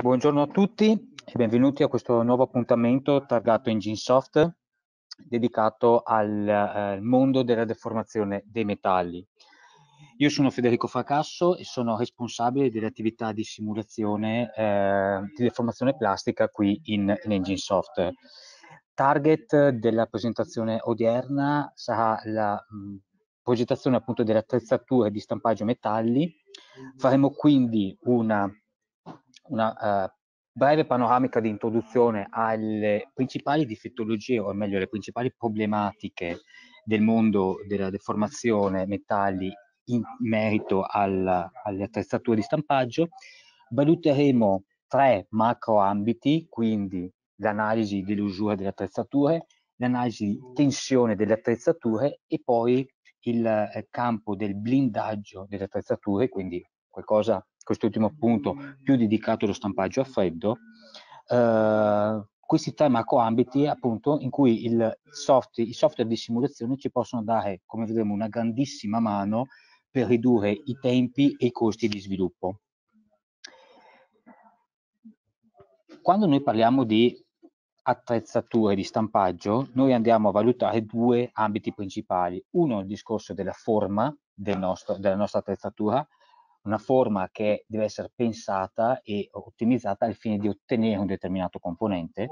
Buongiorno a tutti e benvenuti a questo nuovo appuntamento targato Engine Soft dedicato al, eh, al mondo della deformazione dei metalli. Io sono Federico Fracasso e sono responsabile delle attività di simulazione eh, di deformazione plastica qui in, in Soft. Target della presentazione odierna sarà la mh, mm, progettazione appunto delle attrezzature di stampaggio metalli. Faremo quindi una una uh, breve panoramica di introduzione alle principali difettologie, o meglio, le principali problematiche del mondo della deformazione metalli in merito al, alle attrezzature di stampaggio. Valuteremo tre macro ambiti, quindi l'analisi dell'usura delle attrezzature, l'analisi di tensione delle attrezzature e poi il eh, campo del blindaggio delle attrezzature, quindi qualcosa quest'ultimo punto più dedicato allo stampaggio a freddo, eh, questi tre macroambiti appunto in cui soft, i software di simulazione ci possono dare, come vedremo, una grandissima mano per ridurre i tempi e i costi di sviluppo. Quando noi parliamo di attrezzature di stampaggio, noi andiamo a valutare due ambiti principali. Uno il discorso della forma del nostro, della nostra attrezzatura, una forma che deve essere pensata e ottimizzata al fine di ottenere un determinato componente,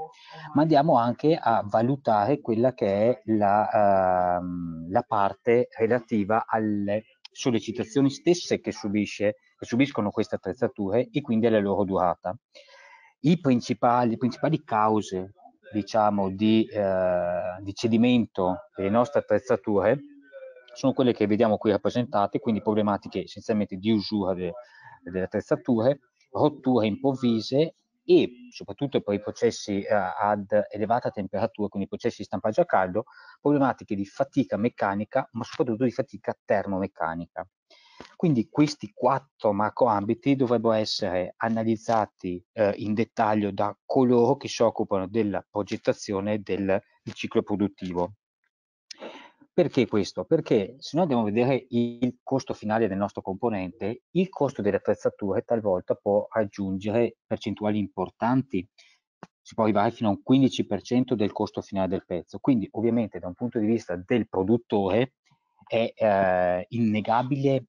ma andiamo anche a valutare quella che è la, uh, la parte relativa alle sollecitazioni stesse che, subisce, che subiscono queste attrezzature e quindi alla loro durata. I principali, le principali cause diciamo, di, uh, di cedimento delle nostre attrezzature sono quelle che vediamo qui rappresentate, quindi problematiche essenzialmente di usura de, delle attrezzature, rotture improvvise e soprattutto per i processi eh, ad elevata temperatura, quindi i processi di stampaggio a caldo, problematiche di fatica meccanica, ma soprattutto di fatica termomeccanica. Quindi questi quattro macroambiti dovrebbero essere analizzati eh, in dettaglio da coloro che si occupano della progettazione del, del ciclo produttivo. Perché questo? Perché se noi andiamo a vedere il costo finale del nostro componente, il costo delle attrezzature talvolta può raggiungere percentuali importanti, si può arrivare fino a un 15% del costo finale del pezzo. Quindi ovviamente da un punto di vista del produttore è eh, innegabile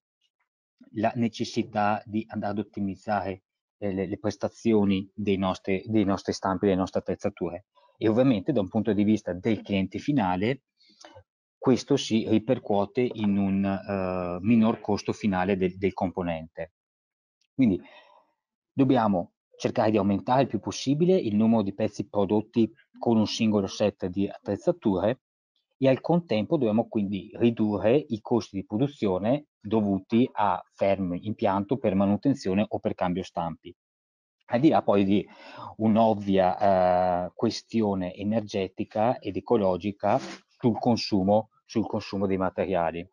la necessità di andare ad ottimizzare eh, le, le, prestazioni dei nostri, dei nostri stampi, delle nostre attrezzature. E ovviamente da un punto di vista del cliente finale questo si ripercuote in un uh, minor costo finale del, del componente. Quindi dobbiamo cercare di aumentare il più possibile il numero di pezzi prodotti con un singolo set di attrezzature e al contempo dobbiamo quindi ridurre i costi di produzione dovuti a fermo impianto per manutenzione o per cambio stampi. Al di là poi di un'ovvia eh, questione energetica ed ecologica sul consumo sul consumo dei materiali.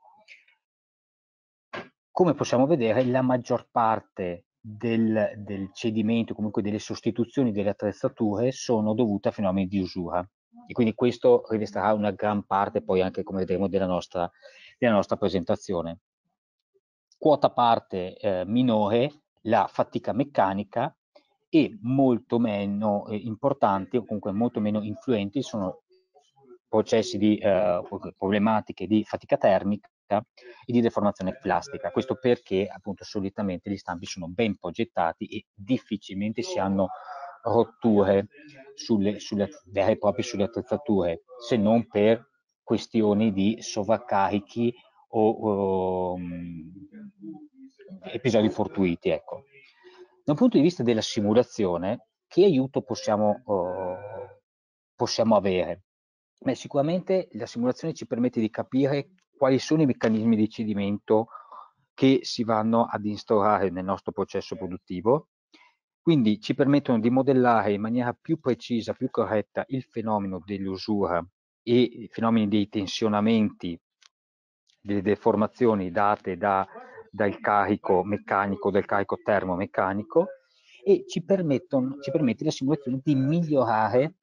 Come possiamo vedere, la maggior parte del, del cedimento, comunque delle sostituzioni delle attrezzature, sono dovute a fenomeni di usura. E quindi questo rivestirà una gran parte poi anche, come vedremo, della nostra, della nostra presentazione. Quota parte eh, minore la fatica meccanica e molto meno eh, importanti o comunque molto meno influenti sono processi di eh, problematiche di fatica termica e di deformazione plastica. Questo perché appunto solitamente gli stampi sono ben progettati e difficilmente si hanno rotture sulle, sulle vere e proprie sulle attrezzature, se non per questioni di sovraccarichi o um, episodi fortuiti. Ecco. Da un punto di vista della simulazione, che aiuto possiamo, uh, possiamo avere? Beh, sicuramente la simulazione ci permette di capire quali sono i meccanismi di cedimento che si vanno ad instaurare nel nostro processo produttivo. Quindi ci permettono di modellare in maniera più precisa, più corretta il fenomeno dell'usura e i fenomeni dei tensionamenti, delle deformazioni date da, dal carico meccanico, dal carico termomeccanico e ci, ci permette la simulazione di migliorare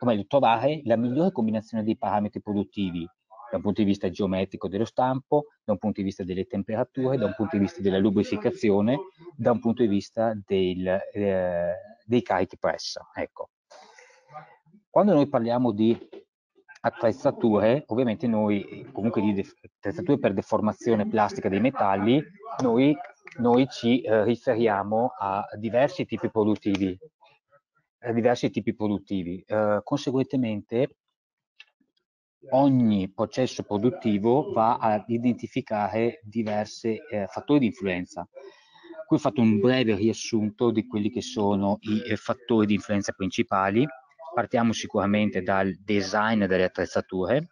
o meglio trovare la migliore combinazione dei parametri produttivi da un punto di vista geometrico dello stampo, da un punto di vista delle temperature, da un punto di vista della lubrificazione, da un punto di vista del, eh, dei carichi pressa. Ecco. Quando noi parliamo di attrezzature, ovviamente noi, comunque di attrezzature per deformazione plastica dei metalli, noi, noi ci eh, riferiamo a diversi tipi produttivi eh, diversi tipi produttivi. Eh, conseguentemente ogni processo produttivo va ad identificare diversi eh, fattori di influenza. Qui ho fatto un breve riassunto di quelli che sono i eh, fattori di influenza principali. Partiamo sicuramente dal design delle attrezzature,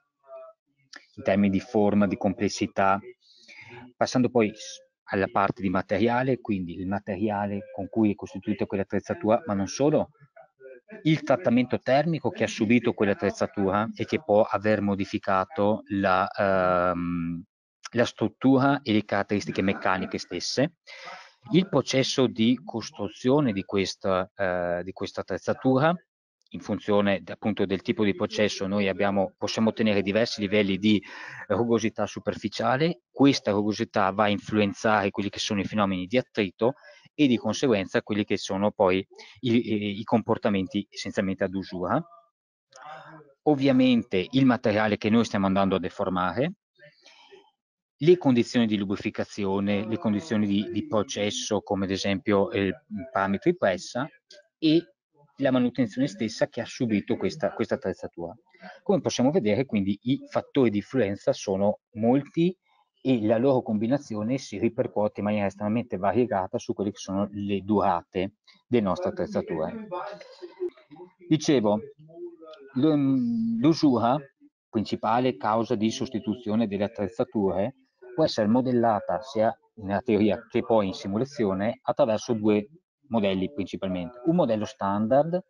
in termini di forma, di complessità, passando poi alla parte di materiale, quindi il materiale con cui è costituita quell'attrezzatura, ma non solo, il trattamento termico che ha subito quell'attrezzatura e che può aver modificato la, ehm, la struttura e le caratteristiche meccaniche stesse, il processo di costruzione di questa, eh, di questa attrezzatura in funzione appunto del tipo di processo noi abbiamo, possiamo ottenere diversi livelli di rugosità superficiale, questa rugosità va a influenzare quelli che sono i fenomeni di attrito e di conseguenza quelli che sono poi i, i comportamenti essenzialmente ad usura. Eh. Ovviamente il materiale che noi stiamo andando a deformare, le condizioni di lubrificazione, le condizioni di, di processo come ad esempio eh, parametri pressa e la manutenzione stessa che ha subito questa, questa attrezzatura. Come possiamo vedere quindi i fattori di influenza sono molti e la loro combinazione si ripercuote in maniera estremamente variegata su quelle che sono le durate delle nostre attrezzature. Dicevo, mm, l'usura, principale causa di sostituzione delle attrezzature, può essere modellata sia nella teoria che poi in simulazione attraverso due modelli principalmente. Un modello standard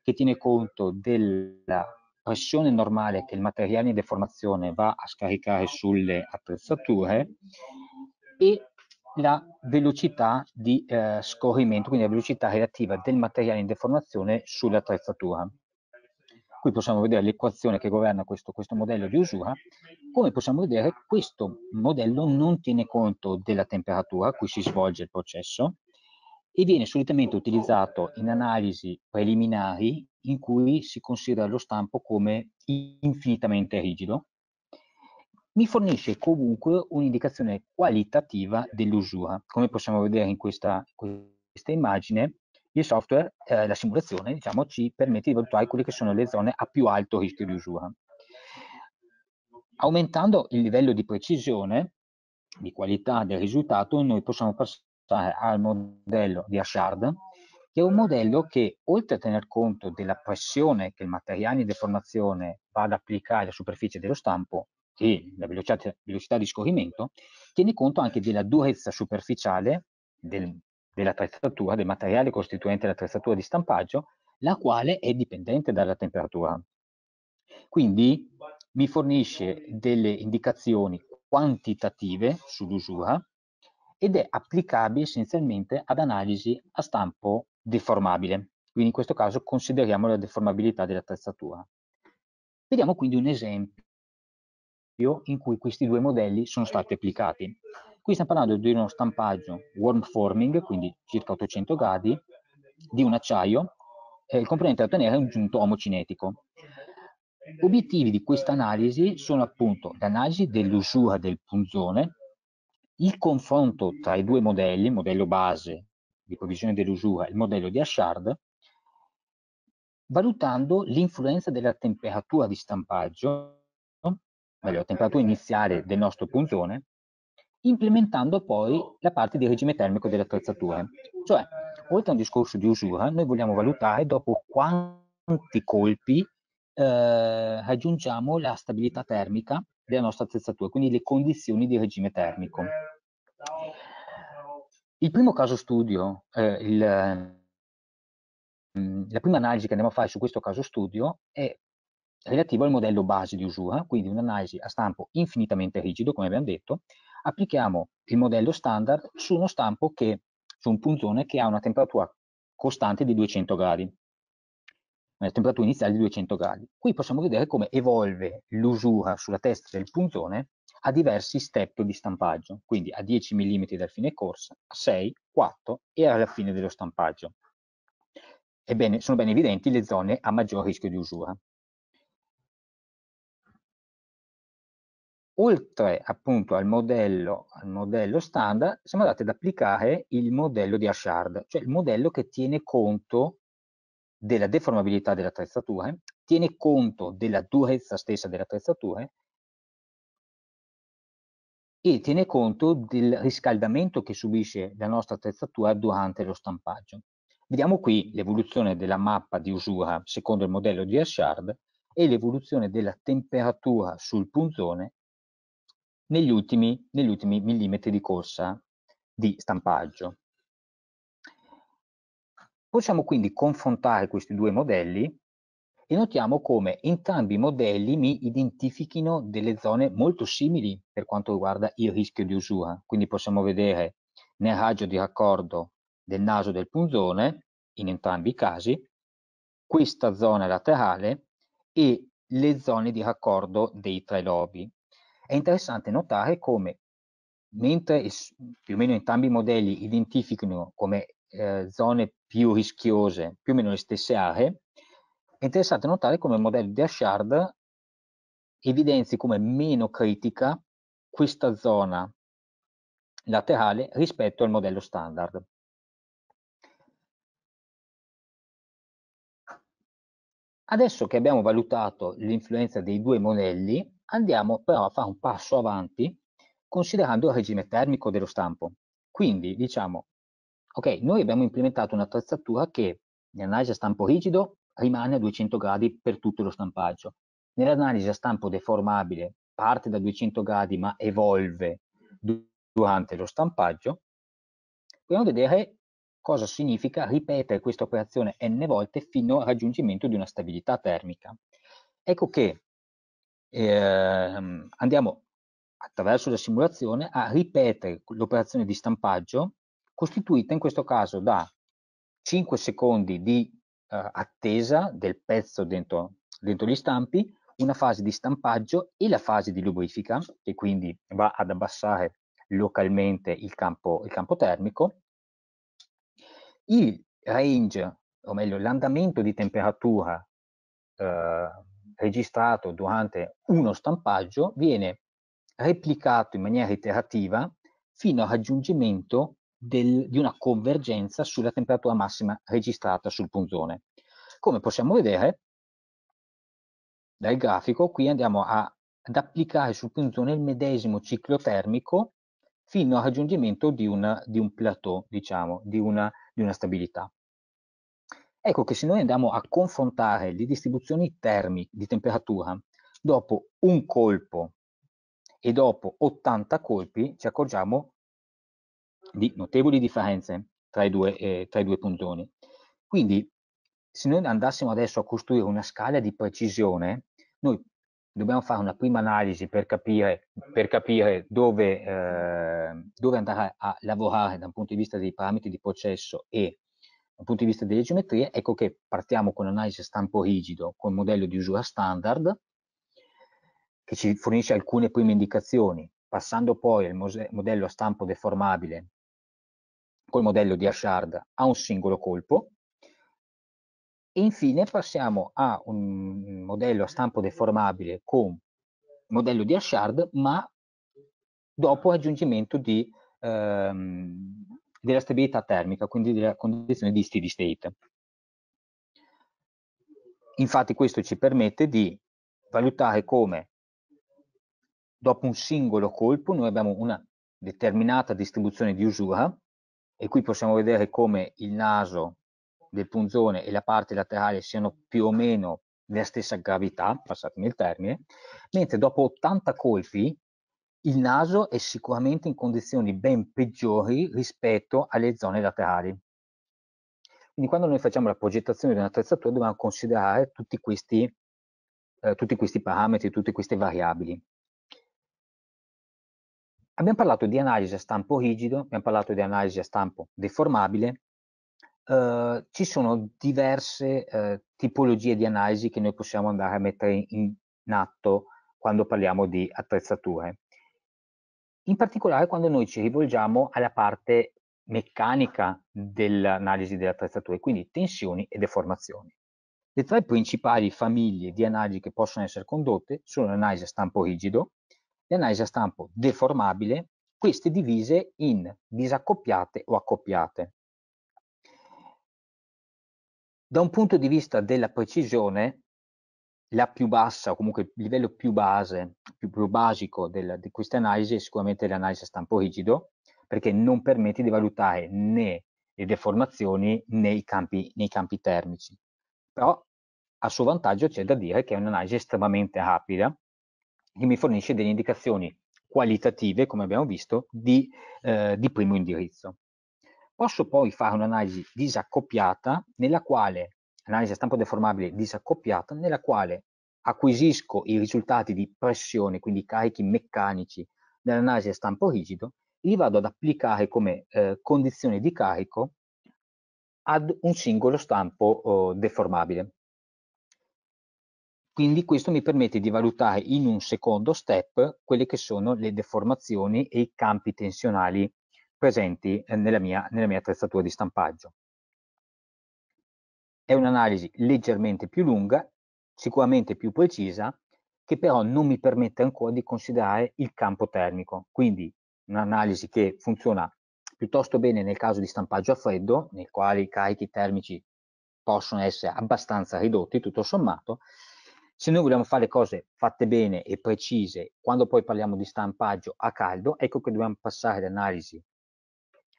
che tiene conto della pressione normale che il materiale in deformazione va a scaricare sulle attrezzature e la velocità di eh, scorrimento, quindi la velocità relativa del materiale in deformazione sull'attrezzatura. Qui possiamo vedere l'equazione che governa questo, questo modello di usura. Come possiamo vedere, questo modello non tiene conto della temperatura a cui si svolge il processo, e viene solitamente utilizzato in analisi preliminari in cui si considera lo stampo come infinitamente rigido, mi fornisce comunque un'indicazione qualitativa dell'usura. Come possiamo vedere in questa, questa immagine, il software, eh, la simulazione, diciamo, ci permette di valutare quelle che sono le zone a più alto rischio di usura. Aumentando il livello di precisione, di qualità del risultato, noi possiamo passare al modello di Ashard, che è un modello che oltre a tener conto della pressione che il materiale in deformazione va ad applicare alla superficie dello stampo e la velocità, velocità di scorrimento, tiene conto anche della durezza superficiale del, dell'attrezzatura, del materiale costituente l'attrezzatura di stampaggio, la quale è dipendente dalla temperatura. Quindi mi fornisce delle indicazioni quantitative sull'usura ed è applicabile essenzialmente ad analisi a stampo deformabile. Quindi in questo caso consideriamo la deformabilità dell'attrezzatura. Vediamo quindi un esempio in cui questi due modelli sono stati applicati. Qui stiamo parlando di uno stampaggio warm forming, quindi circa 800 gradi, di un acciaio, il componente da ottenere è un giunto omocinetico. Obiettivi di questa analisi sono appunto l'analisi dell'usura del punzone, il confronto tra i due modelli, modello base di provisione dell'usura, il modello di Ashard, valutando l'influenza della temperatura di stampaggio, meglio la temperatura iniziale del nostro punzone, implementando poi la parte di regime termico delle attrezzature. Cioè, oltre a un discorso di usura, noi vogliamo valutare dopo quanti colpi eh, raggiungiamo la stabilità termica della nostra attrezzatura, quindi le condizioni di regime termico. Il primo caso studio, eh, il, ehm, la prima analisi che andiamo a fare su questo caso studio è relativa al modello base di usura, quindi un'analisi a stampo infinitamente rigido, come abbiamo detto, applichiamo il modello standard su uno stampo che, su un punzone che ha una temperatura costante di 200 gradi, una temperatura iniziale di 200 gradi. Qui possiamo vedere come evolve l'usura sulla testa del punzone a diversi step di stampaggio, quindi a 10 mm dal fine corsa, a 6, 4 e alla fine dello stampaggio. Ebbene, sono ben evidenti le zone a maggior rischio di usura. Oltre appunto al modello, al modello standard, siamo andati ad applicare il modello di Ashard, cioè il modello che tiene conto della deformabilità delle attrezzature, tiene conto della durezza stessa delle attrezzature e tiene conto del riscaldamento che subisce la nostra attrezzatura durante lo stampaggio. Vediamo qui l'evoluzione della mappa di usura secondo il modello di Ashard e l'evoluzione della temperatura sul punzone negli ultimi, negli ultimi millimetri di corsa di stampaggio. Possiamo quindi confrontare questi due modelli e notiamo come entrambi i modelli mi identifichino delle zone molto simili per quanto riguarda il rischio di usura. Quindi possiamo vedere nel raggio di raccordo del naso del punzone, in entrambi i casi, questa zona laterale e le zone di raccordo dei tre lobi. È interessante notare come, mentre più o meno entrambi i modelli identificano come eh, zone più rischiose, più o meno le stesse aree, è interessante notare come il modello di Ashard evidenzi come meno critica questa zona laterale rispetto al modello standard. Adesso che abbiamo valutato l'influenza dei due modelli, andiamo però a fare un passo avanti considerando il regime termico dello stampo. Quindi diciamo, ok, noi abbiamo implementato un'attrezzatura che in analisi a stampo rigido rimane a 200 gradi per tutto lo stampaggio. Nell'analisi a stampo deformabile parte da 200 gradi ma evolve durante lo stampaggio, dobbiamo vedere cosa significa ripetere questa operazione n volte fino al raggiungimento di una stabilità termica. Ecco che eh, andiamo attraverso la simulazione a ripetere l'operazione di stampaggio costituita in questo caso da 5 secondi di eh, attesa del pezzo dentro, dentro gli stampi, una fase di stampaggio e la fase di lubrifica, che quindi va ad abbassare localmente il campo, il campo termico, il range, o meglio l'andamento di temperatura eh, registrato durante uno stampaggio viene replicato in maniera iterativa fino al raggiungimento del, di una convergenza sulla temperatura massima registrata sul punzone. Come possiamo vedere dal grafico, qui andiamo a, ad applicare sul punzone il medesimo ciclo termico fino al raggiungimento di, una, di un plateau, diciamo, di una, di una stabilità. Ecco che se noi andiamo a confrontare le distribuzioni termiche di temperatura dopo un colpo e dopo 80 colpi ci accorgiamo di notevoli differenze tra i due, eh, tra i due puntoni. Quindi se noi andassimo adesso a costruire una scala di precisione, noi dobbiamo fare una prima analisi per capire, per capire dove, eh, dove, andare a lavorare da un punto di vista dei parametri di processo e dal punto di vista delle geometrie, ecco che partiamo con l'analisi stampo rigido, con il modello di usura standard, che ci fornisce alcune prime indicazioni, passando poi al modello a stampo deformabile, col modello di Ashard a un singolo colpo. E infine passiamo a un modello a stampo deformabile con modello di Ashard, ma dopo aggiungimento di, ehm, della stabilità termica, quindi della condizione di steady state. Infatti questo ci permette di valutare come dopo un singolo colpo noi abbiamo una determinata distribuzione di usura e qui possiamo vedere come il naso del punzone e la parte laterale siano più o meno della stessa gravità, passatemi il termine, mentre dopo 80 colpi il naso è sicuramente in condizioni ben peggiori rispetto alle zone laterali. Quindi quando noi facciamo la progettazione di un'attrezzatura dobbiamo considerare tutti questi, eh, tutti questi parametri, tutte queste variabili. Abbiamo parlato di analisi a stampo rigido, abbiamo parlato di analisi a stampo deformabile, eh, ci sono diverse eh, tipologie di analisi che noi possiamo andare a mettere in, in atto quando parliamo di attrezzature. In particolare quando noi ci rivolgiamo alla parte meccanica dell'analisi delle attrezzature, quindi tensioni e deformazioni. Le tre principali famiglie di analisi che possono essere condotte sono l'analisi a stampo rigido, analisi a stampo deformabile, queste divise in disaccoppiate o accoppiate. Da un punto di vista della precisione, la più bassa, o comunque il livello più base, più, più basico del, di queste analisi è sicuramente l'analisi a stampo rigido, perché non permette di valutare né le deformazioni né i campi, nei campi termici. Però a suo vantaggio c'è da dire che è un'analisi estremamente rapida, che mi fornisce delle indicazioni qualitative, come abbiamo visto, di, eh, di primo indirizzo. Posso poi fare un'analisi disaccoppiata, nella quale, analisi a stampo deformabile disaccoppiata, nella quale acquisisco i risultati di pressione, quindi carichi meccanici dell'analisi a stampo rigido, li vado ad applicare come eh, condizione di carico ad un singolo stampo eh, deformabile. Quindi questo mi permette di valutare in un secondo step quelle che sono le deformazioni e i campi tensionali presenti eh, nella mia, nella mia attrezzatura di stampaggio. È un'analisi leggermente più lunga, sicuramente più precisa, che però non mi permette ancora di considerare il campo termico. Quindi un'analisi che funziona piuttosto bene nel caso di stampaggio a freddo, nel quale i carichi termici possono essere abbastanza ridotti tutto sommato, se noi vogliamo fare le cose fatte bene e precise, quando poi parliamo di stampaggio a caldo, ecco che dobbiamo passare all'analisi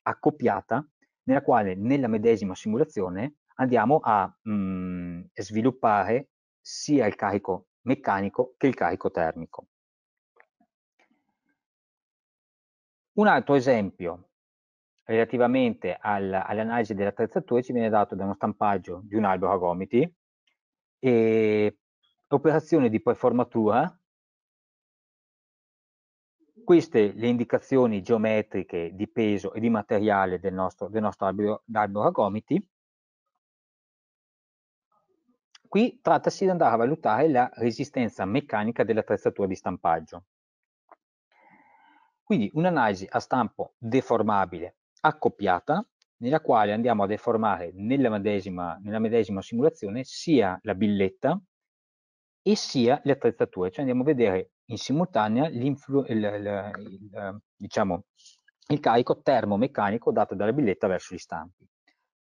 accoppiata, nella quale nella medesima simulazione andiamo a mh, mm, sviluppare sia il carico meccanico che il carico termico. Un altro esempio relativamente al, all'analisi delle attrezzature ci viene dato da uno stampaggio di un albero a gomiti e operazioni di preformatura, queste le indicazioni geometriche di peso e di materiale del nostro, del nostro albero, albero a gomiti. Qui trattasi di andare a valutare la resistenza meccanica dell'attrezzatura di stampaggio. Quindi un'analisi a stampo deformabile accoppiata, nella quale andiamo a deformare nella medesima, nella medesima simulazione sia la billetta e sia le attrezzature, cioè andiamo a vedere in simultanea il, il, il, ehm, diciamo, il carico termomeccanico dato dalla billetta verso gli stampi.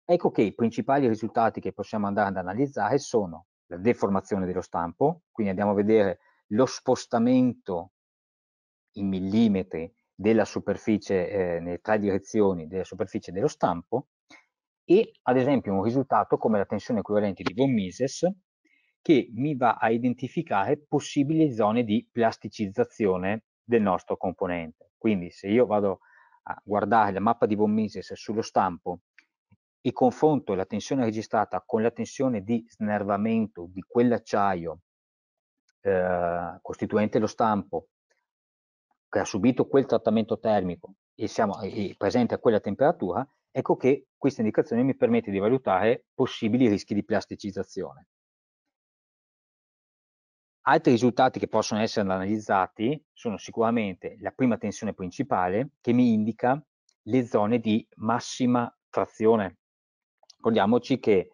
Ecco che i principali risultati che possiamo andare ad analizzare sono la deformazione dello stampo, quindi andiamo a vedere lo spostamento in millimetri della superficie, eh, nelle tre direzioni della superficie dello stampo e ad esempio un risultato come la tensione equivalente di von Mises che mi va a identificare possibili zone di plasticizzazione del nostro componente. Quindi se io vado a guardare la mappa di von Mises sullo stampo e confronto la tensione registrata con la tensione di snervamento di quell'acciaio eh, costituente lo stampo che ha subito quel trattamento termico e siamo e presente a quella temperatura, ecco che questa indicazione mi permette di valutare possibili rischi di plasticizzazione. Altri risultati che possono essere analizzati sono sicuramente la prima tensione principale che mi indica le zone di massima trazione. Ricordiamoci che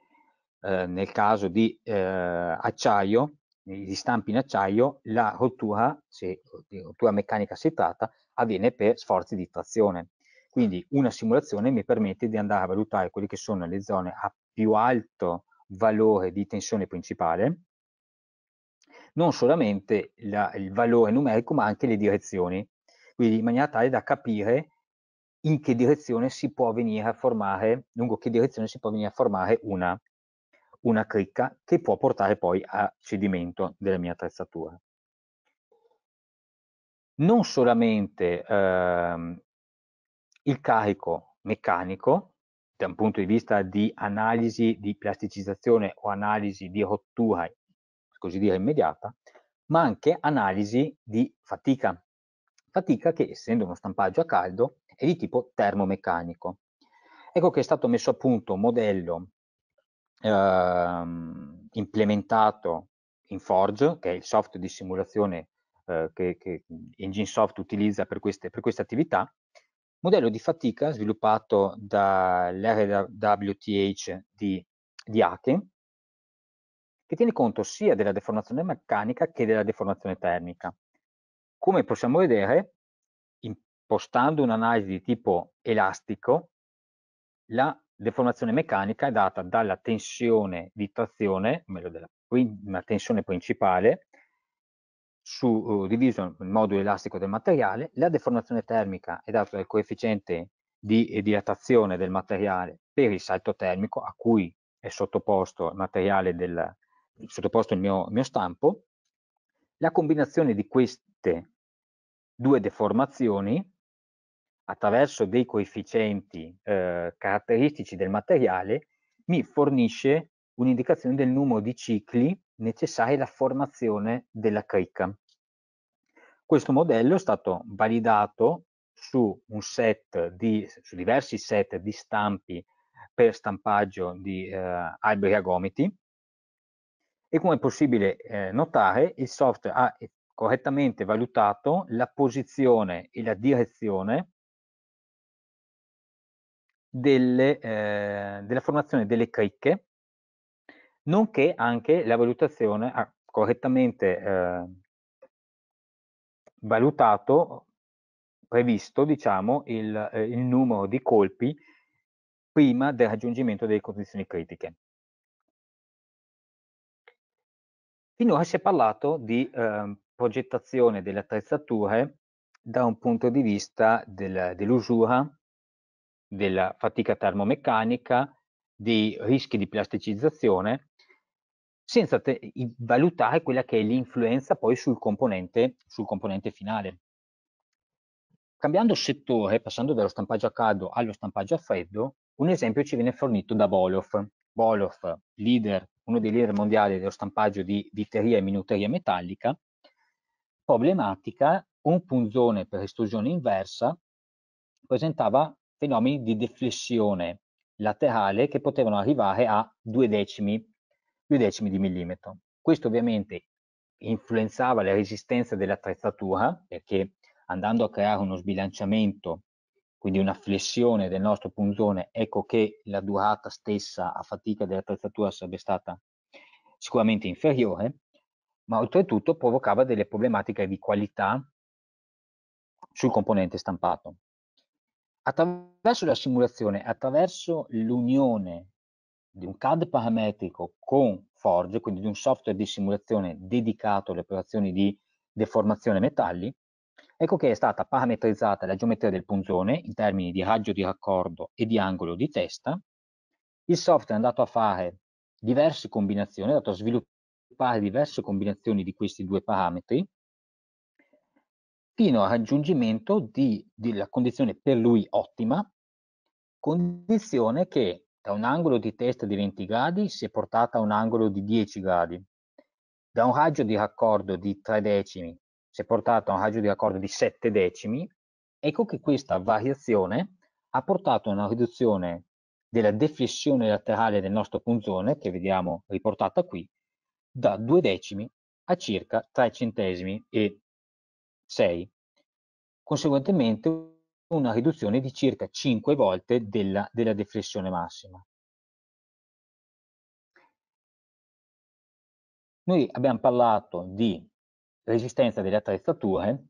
eh, nel caso di eh, acciaio, di eh, stampi in acciaio, la rottura, se di rottura meccanica si tratta, avviene per sforzi di trazione. Quindi una simulazione mi permette di andare a valutare quelle che sono le zone a più alto valore di tensione principale, non solamente la, il valore numerico, ma anche le direzioni, quindi in maniera tale da capire in che direzione si può venire a formare, lungo che direzione si può venire a formare una, una cricca che può portare poi a cedimento della mia attrezzatura. Non solamente ehm, il carico meccanico, da un punto di vista di analisi di plasticizzazione o analisi di rottura così dire immediata, ma anche analisi di fatica. Fatica che, essendo uno stampaggio a caldo, è di tipo termomeccanico. Ecco che è stato messo a punto un modello eh, implementato in Forge, che è il software di simulazione eh, che, che Enginesoft utilizza per queste, per queste attività, modello di fatica sviluppato dall'RWTH di, di Ake, che tiene conto sia della deformazione meccanica che della deformazione termica. Come possiamo vedere, impostando un'analisi di tipo elastico, la deformazione meccanica è data dalla tensione di trazione, o meglio della prima tensione principale, su, uh, diviso il modulo elastico del materiale, la deformazione termica è data dal coefficiente di dilatazione del materiale per il salto termico a cui è sottoposto il materiale del, sottoposto il mio, mio stampo, la combinazione di queste due deformazioni attraverso dei coefficienti eh, caratteristici del materiale mi fornisce un'indicazione del numero di cicli necessari alla formazione della cricca. Questo modello è stato validato su, di, su diversi set di stampi per stampaggio di eh, alberi gomiti, e come è possibile eh, notare il software ha eh, correttamente valutato la posizione e la direzione delle, eh, della formazione delle cricche, nonché anche la valutazione ha correttamente eh, valutato, previsto diciamo, il, eh, il numero di colpi prima del raggiungimento delle condizioni critiche. Finora si è parlato di eh, progettazione delle attrezzature da un punto di vista del, dell'usura, della fatica termomeccanica, dei rischi di plasticizzazione, senza te, valutare quella che è l'influenza poi sul componente, sul componente finale. Cambiando settore, passando dallo stampaggio a caldo allo stampaggio a freddo, un esempio ci viene fornito da Bolof. Bolof, leader uno dei leader mondiali dello stampaggio di viteria e minuteria metallica, problematica, un punzone per estrusione inversa presentava fenomeni di deflessione laterale che potevano arrivare a due decimi, due decimi di millimetro. Questo ovviamente influenzava le resistenze dell'attrezzatura perché andando a creare uno sbilanciamento quindi una flessione del nostro punzone, ecco che la durata stessa a fatica dell'attrezzatura sarebbe stata sicuramente inferiore, ma oltretutto provocava delle problematiche di qualità sul componente stampato. Attraverso la simulazione, attraverso l'unione di un CAD parametrico con Forge, quindi di un software di simulazione dedicato alle operazioni di deformazione metalli, Ecco che è stata parametrizzata la geometria del punzone in termini di raggio di raccordo e di angolo di testa. Il software è andato a fare diverse combinazioni, è andato a sviluppare diverse combinazioni di questi due parametri fino al raggiungimento della condizione per lui ottima, condizione che da un angolo di testa di 20 gradi si è portata a un angolo di 10 gradi, da un raggio di raccordo di 3 decimi si è portato a un raggio di raccordo di 7 decimi, ecco che questa variazione ha portato a una riduzione della deflessione laterale del nostro punzone, che vediamo riportata qui, da 2 decimi a circa 3 centesimi e 6. Conseguentemente una riduzione di circa 5 volte della, della deflessione massima. Noi abbiamo parlato di resistenza delle attrezzature,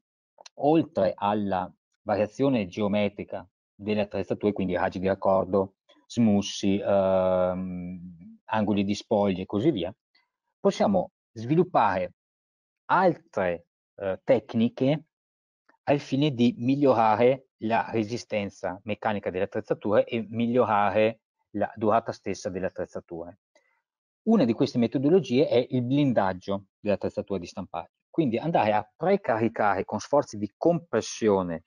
oltre alla variazione geometrica delle attrezzature, quindi raggi di raccordo, smussi, ehm, angoli di spoglie e così via, possiamo sviluppare altre eh, tecniche al fine di migliorare la resistenza meccanica delle attrezzature e migliorare la durata stessa delle attrezzature. Una di queste metodologie è il blindaggio dell'attrezzatura di stampaggio. Quindi andare a precaricare con sforzi di compressione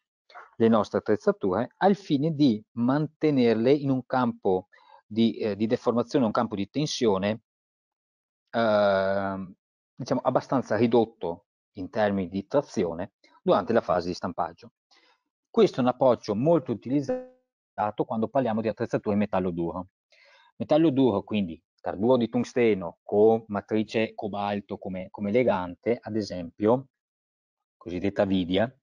le nostre attrezzature al fine di mantenerle in un campo di, eh, di deformazione, un campo di tensione eh, diciamo abbastanza ridotto in termini di trazione durante la fase di stampaggio. Questo è un approccio molto utilizzato quando parliamo di attrezzature in metallo duro. Metallo duro quindi carburo di tungsteno con matrice cobalto come, come legante, ad esempio, cosiddetta vidia,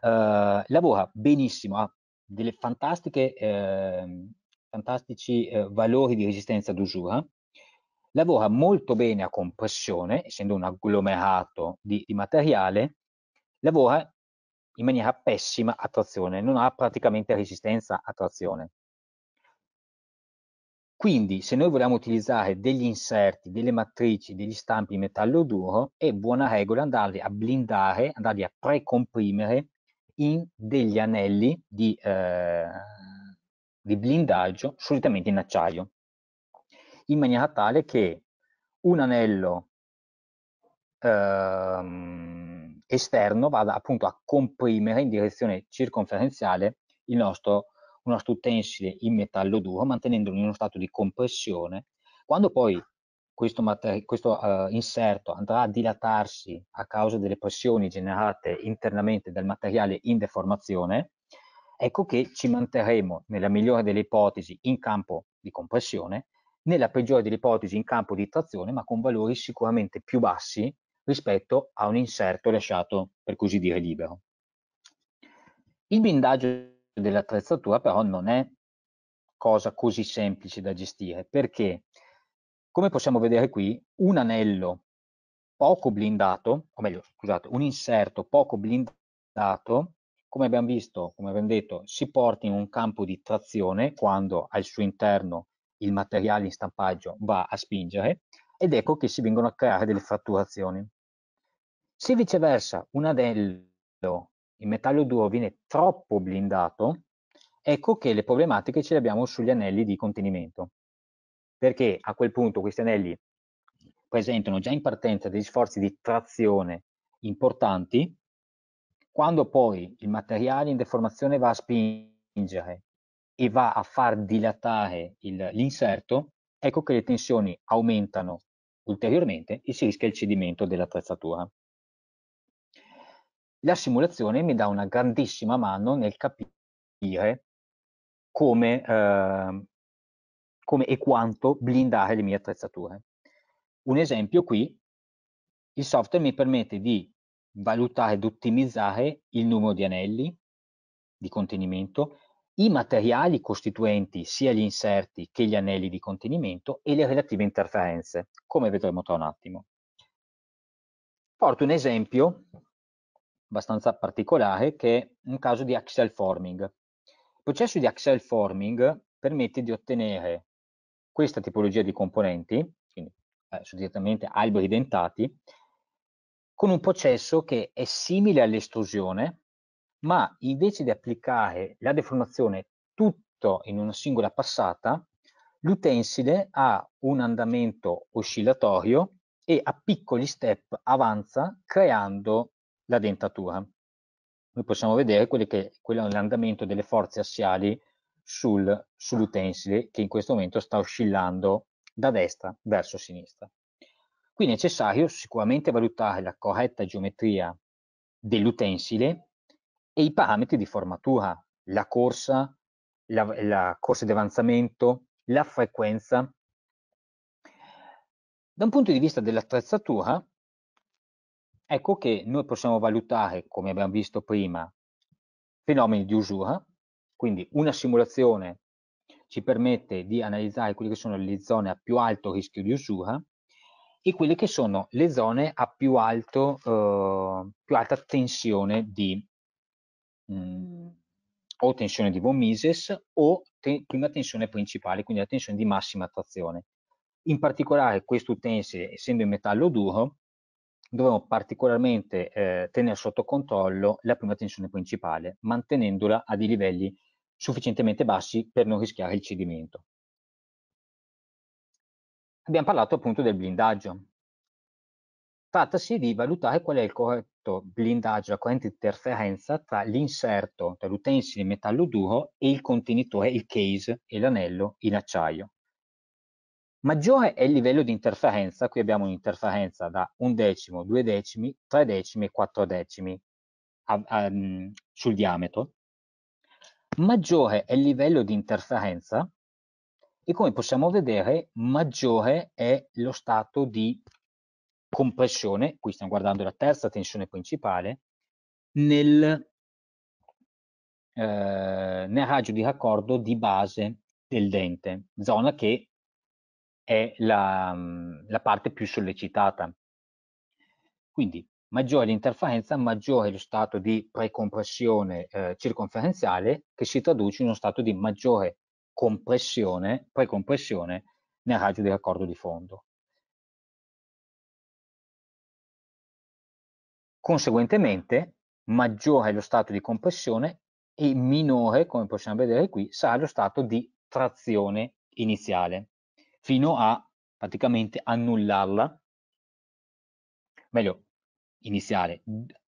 eh, lavora benissimo, ha delle fantastiche, eh, fantastici eh, valori di resistenza d'usura, lavora molto bene a compressione, essendo un agglomerato di, di materiale, lavora in maniera pessima a trazione, non ha praticamente resistenza a trazione. Quindi se noi vogliamo utilizzare degli inserti, delle matrici, degli stampi in metallo duro, è buona regola andarli a blindare, andarli a precomprimere in degli anelli di, eh, di blindaggio, solitamente in acciaio, in maniera tale che un anello eh, esterno vada appunto a comprimere in direzione circonferenziale il nostro una utensile in metallo duro, mantenendolo in uno stato di compressione. Quando poi questo, questo uh, inserto andrà a dilatarsi a causa delle pressioni generate internamente dal materiale in deformazione, ecco che ci manterremo nella migliore delle ipotesi in campo di compressione, nella peggiore delle ipotesi in campo di trazione, ma con valori sicuramente più bassi rispetto a un inserto lasciato, per così dire, libero. Il bindaggio dell'attrezzatura però non è cosa così semplice da gestire perché come possiamo vedere qui un anello poco blindato o meglio scusate un inserto poco blindato come abbiamo visto come abbiamo detto si porta in un campo di trazione quando al suo interno il materiale in stampaggio va a spingere ed ecco che si vengono a creare delle fratturazioni se viceversa un anello il metallo duro viene troppo blindato, ecco che le problematiche ce le abbiamo sugli anelli di contenimento, perché a quel punto questi anelli presentano già in partenza degli sforzi di trazione importanti, quando poi il materiale in deformazione va a spingere e va a far dilatare il, l'inserto, ecco che le tensioni aumentano ulteriormente e si rischia il cedimento dell'attrezzatura la simulazione mi dà una grandissima mano nel capire come, eh, come e quanto blindare le mie attrezzature. Un esempio qui, il software mi permette di valutare ed ottimizzare il numero di anelli di contenimento, i materiali costituenti sia gli inserti che gli anelli di contenimento e le relative interferenze, come vedremo tra un attimo. Porto un esempio abbastanza particolare che è un caso di axial forming. Il processo di axial forming permette di ottenere questa tipologia di componenti, quindi eh, solitamente alberi dentati, con un processo che è simile all'estrusione, ma invece di applicare la deformazione tutto in una singola passata, l'utensile ha un andamento oscillatorio e a piccoli step avanza creando la dentatura. Noi possiamo vedere che, quello è l'andamento delle forze assiali sul, sull'utensile che in questo momento sta oscillando da destra verso sinistra. Qui è necessario sicuramente valutare la corretta geometria dell'utensile e i parametri di formatura, la corsa, la, la corsa di avanzamento, la frequenza. Da un punto di vista dell'attrezzatura, Ecco che noi possiamo valutare, come abbiamo visto prima, fenomeni di usura, quindi una simulazione ci permette di analizzare quelle che sono le zone a più alto rischio di usura e quelle che sono le zone a più, alto, eh, più alta tensione di mhmm, mh, o tensione di von Mises o te prima tensione principale, quindi la tensione di massima attrazione. In particolare questo utense, essendo in metallo duro, dovevamo particolarmente eh, tenere sotto controllo la prima tensione principale, mantenendola a dei livelli sufficientemente bassi per non rischiare il cedimento. Abbiamo parlato appunto del blindaggio. Trattasi di valutare qual è il corretto blindaggio la corrente interferenza tra l'inserto, tra l'utensile in metallo duro e il contenitore, il case e l'anello in acciaio. Maggiore è il livello di interferenza, qui abbiamo un'interferenza da un decimo, due decimi, tre decimi e quattro decimi a, a, sul diametro. Maggiore è il livello di interferenza e come possiamo vedere maggiore è lo stato di compressione, qui stiamo guardando la terza tensione principale, nel, eh, nel raggio di raccordo di base del dente, zona che è la, mhmm, la parte più sollecitata. Quindi maggiore l'interferenza, maggiore lo stato di precompressione eh, circonferenziale che si traduce in uno stato di maggiore compressione, precompressione nel raggio di raccordo di fondo. Conseguentemente, maggiore è lo stato di compressione e minore, come possiamo vedere qui, sarà lo stato di trazione iniziale fino a praticamente annullarla, meglio iniziare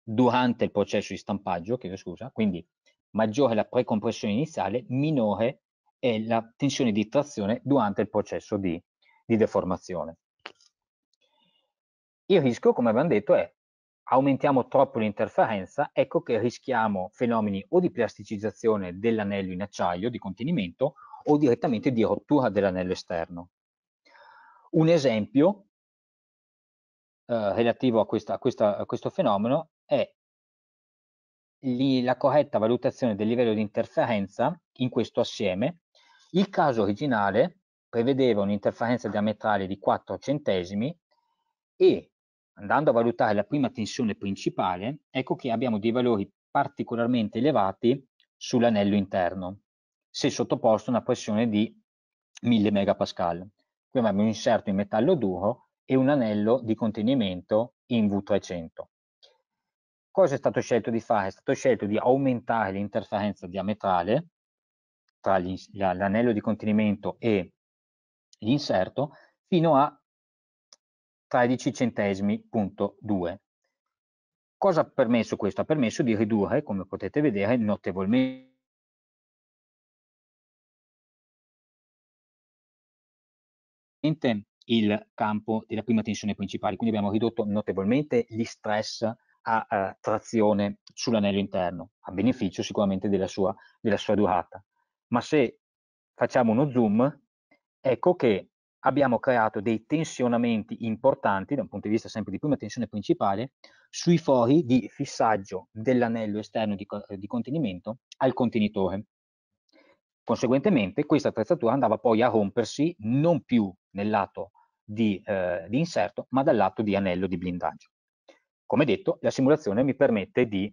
durante il processo di stampaggio, chiedo scusa, quindi maggiore la precompressione iniziale, minore è la tensione di trazione durante il processo di, di deformazione. Il rischio, come abbiamo detto, è aumentiamo troppo l'interferenza, ecco che rischiamo fenomeni o di plasticizzazione dell'anello in acciaio di contenimento o direttamente di rottura dell'anello esterno. Un esempio eh, relativo a, questa, a, questa, a, questo fenomeno è li, la corretta valutazione del livello di interferenza in questo assieme. Il caso originale prevedeva un'interferenza diametrale di 4 centesimi e andando a valutare la prima tensione principale, ecco che abbiamo dei valori particolarmente elevati sull'anello interno, se sottoposto a una pressione di 1000 MPa noi abbiamo un inserto in metallo duro e un anello di contenimento in V300. Cosa è stato scelto di fare? È stato scelto di aumentare l'interferenza diametrale tra l'anello di contenimento e l'inserto fino a 13 centesimi.2. Cosa ha permesso questo? Ha permesso di ridurre, come potete vedere, notevolmente il campo della prima tensione principale, quindi abbiamo ridotto notevolmente gli stress a, a eh, trazione sull'anello interno, a beneficio sicuramente della sua, della sua durata. Ma se facciamo uno zoom, ecco che abbiamo creato dei tensionamenti importanti, da un punto di vista sempre di prima tensione principale, sui fori di fissaggio dell'anello esterno di, di, contenimento al contenitore. Conseguentemente questa attrezzatura andava poi a rompersi non più nel lato di, eh, di inserto, ma dal lato di anello di blindaggio. Come detto, la simulazione mi permette di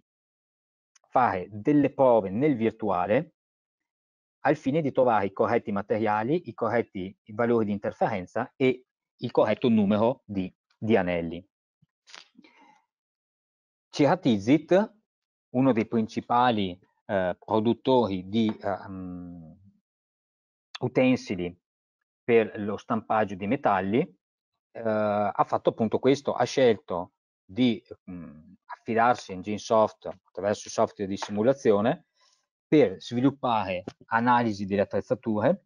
fare delle prove nel virtuale al fine di trovare i corretti materiali, i corretti valori di interferenza e il corretto numero di, di anelli. Ciratizit, uno dei principali eh, produttori di eh, um, utensili per lo stampaggio di metalli, eh, ha fatto appunto questo, ha scelto di mh, mm, affidarsi a Enginesoft attraverso i software di simulazione per sviluppare analisi delle attrezzature,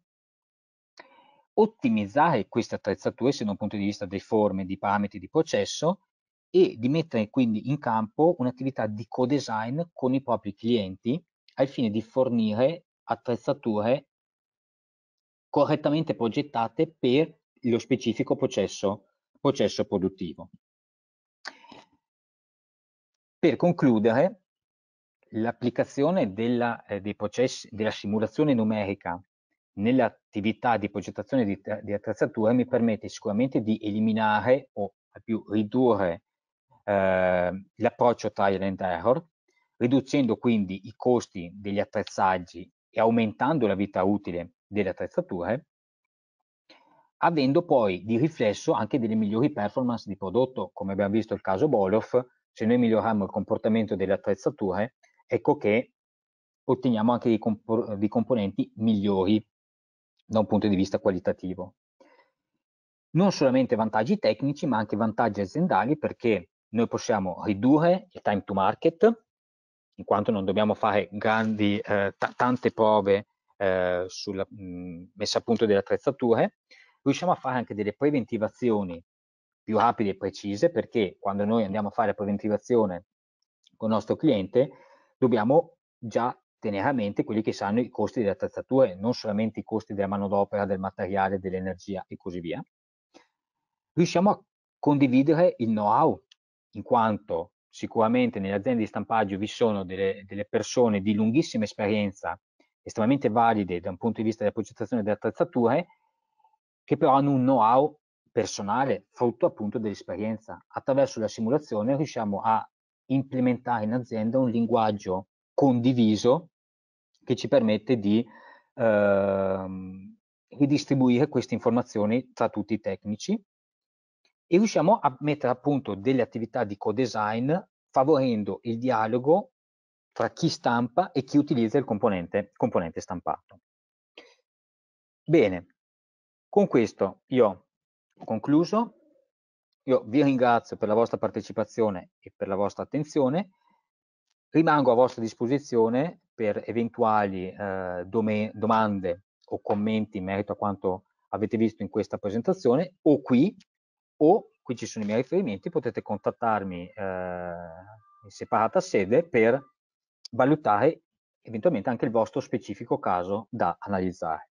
ottimizzare queste attrezzature sia da un punto di vista delle forme, di parametri di processo e di mettere quindi in campo un'attività di co-design con i propri clienti al fine di fornire attrezzature correttamente progettate per lo specifico processo, processo produttivo. Per concludere, l'applicazione della, eh, dei processi, della simulazione numerica nell'attività di progettazione di, di, attrezzature mi permette sicuramente di eliminare o più ridurre eh, l'approccio trial and error, riducendo quindi i costi degli attrezzaggi e aumentando la vita utile delle attrezzature, avendo poi di riflesso anche delle migliori performance di prodotto, come abbiamo visto il caso Boloff, se noi miglioriamo il comportamento delle attrezzature, ecco che otteniamo anche dei, compo dei componenti migliori da un punto di vista qualitativo. Non solamente vantaggi tecnici, ma anche vantaggi aziendali perché noi possiamo ridurre il time to market, in quanto non dobbiamo fare grandi, eh, tante prove eh, sulla mh, mm, messa a punto delle attrezzature, riusciamo a fare anche delle preventivazioni più rapide e precise perché quando noi andiamo a fare preventivazione con il nostro cliente dobbiamo già tenere a mente quelli che saranno i costi delle attrezzature, non solamente i costi della manodopera, del materiale, dell'energia e così via. Riusciamo a condividere il know-how, in quanto sicuramente nelle aziende di stampaggio vi sono delle, delle persone di lunghissima esperienza estremamente valide da un punto di vista della progettazione delle attrezzature, che però hanno un know-how personale, frutto appunto dell'esperienza. Attraverso la simulazione riusciamo a implementare in azienda un linguaggio condiviso che ci permette di ehm, ridistribuire queste informazioni tra tutti i tecnici e riusciamo a mettere a punto delle attività di co-design favorendo il dialogo tra chi stampa e chi utilizza il componente, componente stampato. Bene, con questo io ho concluso. Io vi ringrazio per la vostra partecipazione e per la vostra attenzione. Rimango a vostra disposizione per eventuali eh, domande o commenti in merito a quanto avete visto in questa presentazione o qui o qui ci sono i miei riferimenti, potete contattarmi eh, in separata sede per valutare eventualmente anche il vostro specifico caso da analizzare.